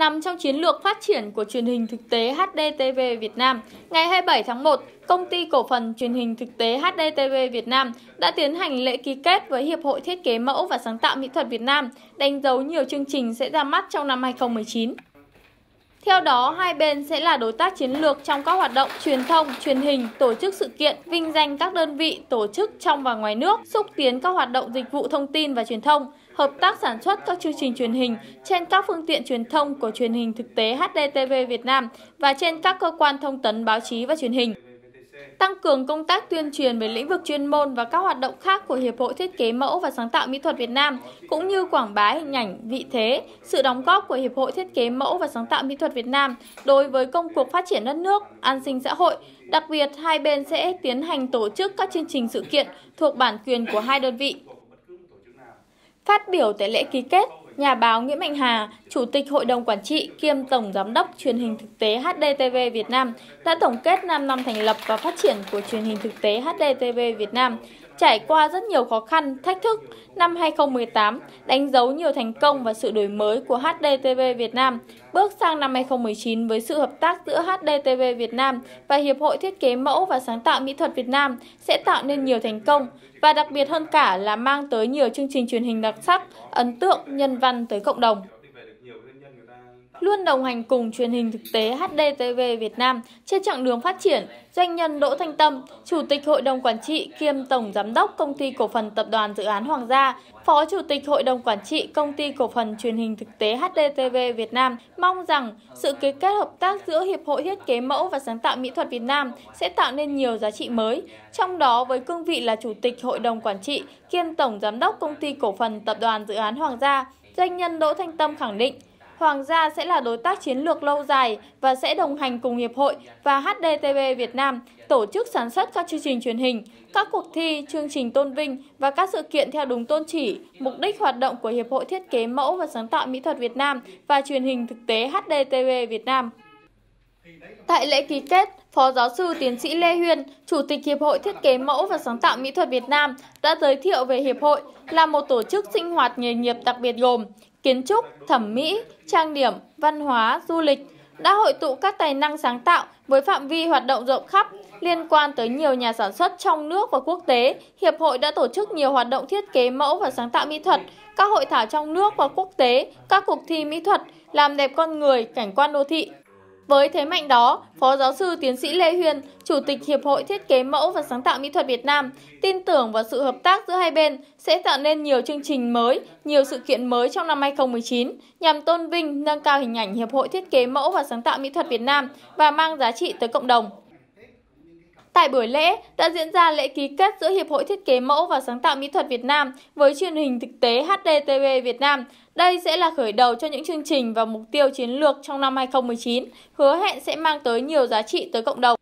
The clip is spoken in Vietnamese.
Nằm trong chiến lược phát triển của truyền hình thực tế HDTV Việt Nam, ngày 27 tháng 1, Công ty Cổ phần Truyền hình Thực tế HDTV Việt Nam đã tiến hành lễ ký kết với Hiệp hội Thiết kế Mẫu và Sáng tạo Mỹ thuật Việt Nam, đánh dấu nhiều chương trình sẽ ra mắt trong năm 2019. Theo đó, hai bên sẽ là đối tác chiến lược trong các hoạt động truyền thông, truyền hình, tổ chức sự kiện, vinh danh các đơn vị, tổ chức trong và ngoài nước, xúc tiến các hoạt động dịch vụ thông tin và truyền thông, hợp tác sản xuất các chương trình truyền hình trên các phương tiện truyền thông của truyền hình thực tế HDTV Việt Nam và trên các cơ quan thông tấn báo chí và truyền hình tăng cường công tác tuyên truyền về lĩnh vực chuyên môn và các hoạt động khác của Hiệp hội Thiết kế mẫu và sáng tạo mỹ thuật Việt Nam, cũng như quảng bá hình ảnh, vị thế, sự đóng góp của Hiệp hội Thiết kế mẫu và sáng tạo mỹ thuật Việt Nam đối với công cuộc phát triển đất nước, an sinh xã hội. Đặc biệt, hai bên sẽ tiến hành tổ chức các chương trình sự kiện thuộc bản quyền của hai đơn vị. Phát biểu tại lễ ký kết, nhà báo Nguyễn Mạnh Hà, Chủ tịch Hội đồng Quản trị kiêm Tổng Giám đốc truyền hình thực tế HDTV Việt Nam đã tổng kết 5 năm thành lập và phát triển của truyền hình thực tế HDTV Việt Nam Trải qua rất nhiều khó khăn, thách thức, năm 2018 đánh dấu nhiều thành công và sự đổi mới của HDTV Việt Nam. Bước sang năm 2019 với sự hợp tác giữa HDTV Việt Nam và Hiệp hội Thiết kế mẫu và sáng tạo mỹ thuật Việt Nam sẽ tạo nên nhiều thành công và đặc biệt hơn cả là mang tới nhiều chương trình truyền hình đặc sắc, ấn tượng, nhân văn tới cộng đồng luôn đồng hành cùng truyền hình thực tế HDTV Việt Nam trên chặng đường phát triển, doanh nhân Đỗ Thanh Tâm, Chủ tịch Hội đồng Quản trị kiêm Tổng Giám đốc Công ty Cổ phần Tập đoàn Dự án Hoàng gia, Phó Chủ tịch Hội đồng Quản trị Công ty Cổ phần Truyền hình Thực tế HDTV Việt Nam mong rằng sự ký kết hợp tác giữa Hiệp hội Thiết kế mẫu và sáng tạo mỹ thuật Việt Nam sẽ tạo nên nhiều giá trị mới, trong đó với cương vị là Chủ tịch Hội đồng Quản trị kiêm Tổng Giám đốc Công ty Cổ phần Tập đoàn Dự án Hoàng gia, doanh nhân Đỗ Thanh Tâm khẳng định Hoàng gia sẽ là đối tác chiến lược lâu dài và sẽ đồng hành cùng Hiệp hội và HDTV Việt Nam tổ chức sản xuất các chương trình truyền hình, các cuộc thi, chương trình tôn vinh và các sự kiện theo đúng tôn chỉ, mục đích hoạt động của Hiệp hội Thiết kế Mẫu và Sáng tạo Mỹ thuật Việt Nam và truyền hình thực tế HDTV Việt Nam. Tại lễ ký kết, Phó giáo sư tiến sĩ Lê Huyên, Chủ tịch Hiệp hội Thiết kế Mẫu và Sáng tạo Mỹ thuật Việt Nam đã giới thiệu về Hiệp hội là một tổ chức sinh hoạt nghề nghiệp đặc biệt gồm kiến trúc, thẩm mỹ, trang điểm, văn hóa, du lịch đã hội tụ các tài năng sáng tạo với phạm vi hoạt động rộng khắp liên quan tới nhiều nhà sản xuất trong nước và quốc tế. Hiệp hội đã tổ chức nhiều hoạt động thiết kế mẫu và sáng tạo mỹ thuật, các hội thảo trong nước và quốc tế, các cuộc thi mỹ thuật, làm đẹp con người, cảnh quan đô thị, với thế mạnh đó, Phó Giáo sư Tiến sĩ Lê Huyền, Chủ tịch Hiệp hội Thiết kế mẫu và sáng tạo mỹ thuật Việt Nam, tin tưởng vào sự hợp tác giữa hai bên sẽ tạo nên nhiều chương trình mới, nhiều sự kiện mới trong năm 2019 nhằm tôn vinh, nâng cao hình ảnh Hiệp hội Thiết kế mẫu và sáng tạo mỹ thuật Việt Nam và mang giá trị tới cộng đồng. Tại buổi lễ đã diễn ra lễ ký kết giữa Hiệp hội Thiết kế mẫu và sáng tạo mỹ thuật Việt Nam với truyền hình thực tế HDTV Việt Nam. Đây sẽ là khởi đầu cho những chương trình và mục tiêu chiến lược trong năm 2019, hứa hẹn sẽ mang tới nhiều giá trị tới cộng đồng.